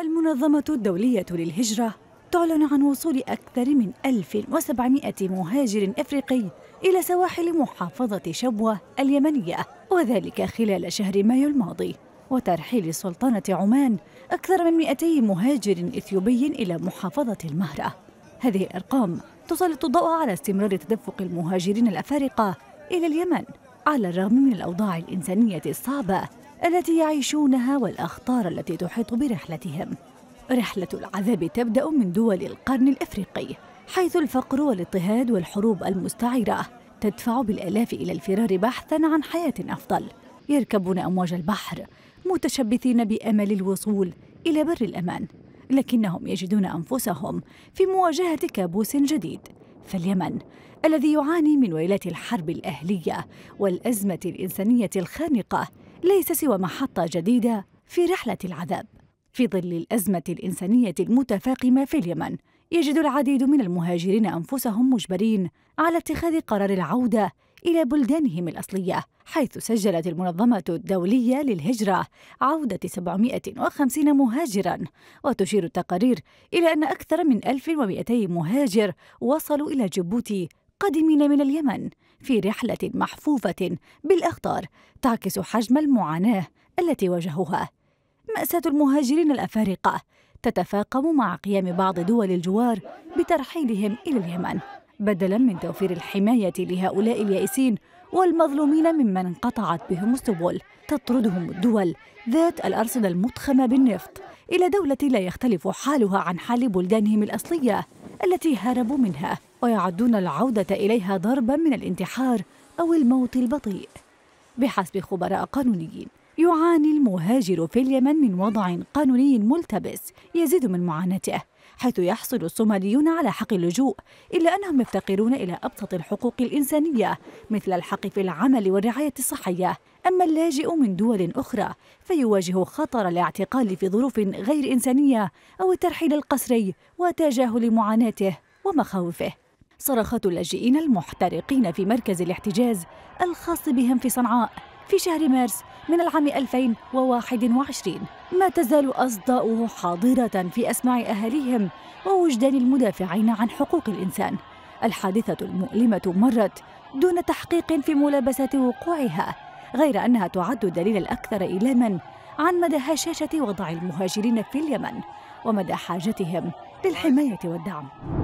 المنظمة الدولية للهجرة تعلن عن وصول أكثر من 1700 مهاجر أفريقي إلى سواحل محافظة شبوة اليمنية وذلك خلال شهر مايو الماضي وترحيل سلطنة عمان أكثر من 200 مهاجر إثيوبي إلى محافظة المهرة هذه الأرقام تسلط الضوء على استمرار تدفق المهاجرين الأفارقة إلى اليمن على الرغم من الأوضاع الإنسانية الصعبة التي يعيشونها والأخطار التي تحيط برحلتهم رحلة العذاب تبدأ من دول القرن الأفريقي حيث الفقر والاضطهاد والحروب المستعيرة تدفع بالآلاف إلى الفرار بحثاً عن حياة أفضل يركبون أمواج البحر متشبثين بأمل الوصول إلى بر الأمان لكنهم يجدون أنفسهم في مواجهة كابوس جديد فاليمن الذي يعاني من ويلات الحرب الأهلية والأزمة الإنسانية الخانقة ليس سوى محطة جديدة في رحلة العذاب في ظل الأزمة الإنسانية المتفاقمة في اليمن يجد العديد من المهاجرين أنفسهم مجبرين على اتخاذ قرار العودة إلى بلدانهم الأصلية حيث سجلت المنظمة الدولية للهجرة عودة 750 مهاجرا وتشير التقارير إلى أن أكثر من 1200 مهاجر وصلوا إلى جيبوتي قادمين من اليمن في رحلة محفوفة بالأخطار تعكس حجم المعاناة التي واجهوها. مأساة المهاجرين الأفارقة تتفاقم مع قيام بعض دول الجوار بترحيلهم إلى اليمن بدلا من توفير الحماية لهؤلاء اليائسين والمظلومين ممن انقطعت بهم السبل تطردهم الدول ذات الأرصدة المضخمة بالنفط إلى دولة لا يختلف حالها عن حال بلدانهم الأصلية التي هربوا منها ويعدون العودة إليها ضربا من الانتحار أو الموت البطيء بحسب خبراء قانونيين يعاني المهاجر في اليمن من وضع قانوني ملتبس يزيد من معاناته حيث يحصل الصوماليون على حق اللجوء إلا أنهم يفتقرون إلى أبسط الحقوق الإنسانية مثل الحق في العمل والرعاية الصحية أما اللاجئ من دول أخرى فيواجه خطر الاعتقال في ظروف غير إنسانية أو الترحيل القسري وتجاهل معاناته ومخاوفه صرخات اللاجئين المحترقين في مركز الاحتجاز الخاص بهم في صنعاء في شهر مارس من العام 2021 ما تزال أصداؤه حاضرة في أسماع أهاليهم ووجدان المدافعين عن حقوق الإنسان الحادثة المؤلمة مرت دون تحقيق في ملابسة وقوعها غير أنها تعد الدليل الأكثر إيلاما عن مدى هشاشة وضع المهاجرين في اليمن ومدى حاجتهم للحماية والدعم